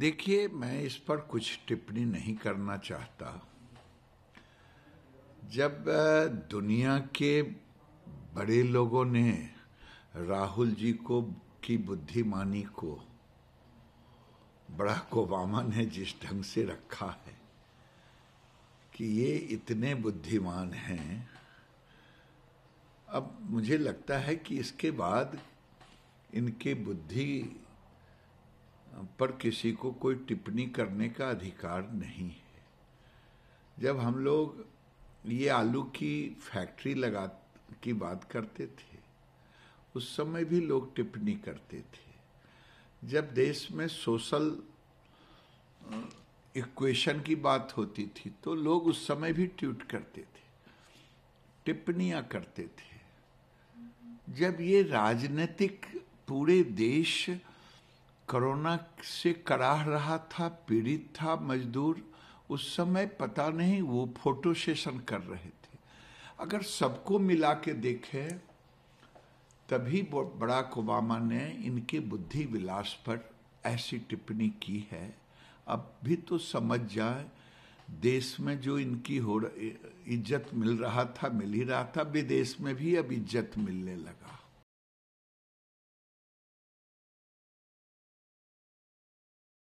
देखिए मैं इस पर कुछ टिप्पणी नहीं करना चाहता जब दुनिया के बड़े लोगों ने राहुल जी को की बुद्धिमानी को बड़ा कोबामा ने जिस ढंग से रखा है कि ये इतने बुद्धिमान हैं अब मुझे लगता है कि इसके बाद इनके बुद्धि पर किसी को कोई टिप्पणी करने का अधिकार नहीं है जब हम लोग ये आलू की फैक्ट्री लगा की बात करते थे उस समय भी लोग टिप्पणी करते थे जब देश में सोशल इक्वेशन की बात होती थी तो लोग उस समय भी ट्वीट करते थे टिप्पणियां करते थे जब ये राजनीतिक पूरे देश कोरोना से कराह रहा था पीड़ित था मजदूर उस समय पता नहीं वो फोटो सेशन कर रहे थे अगर सबको मिला के देखे तभी बराक ओबामा ने इनके बुद्धि विलास पर ऐसी टिप्पणी की है अब भी तो समझ जाए देश में जो इनकी हो इज्जत मिल रहा था मिल ही रहा था विदेश में भी अब इज्जत मिलने लगा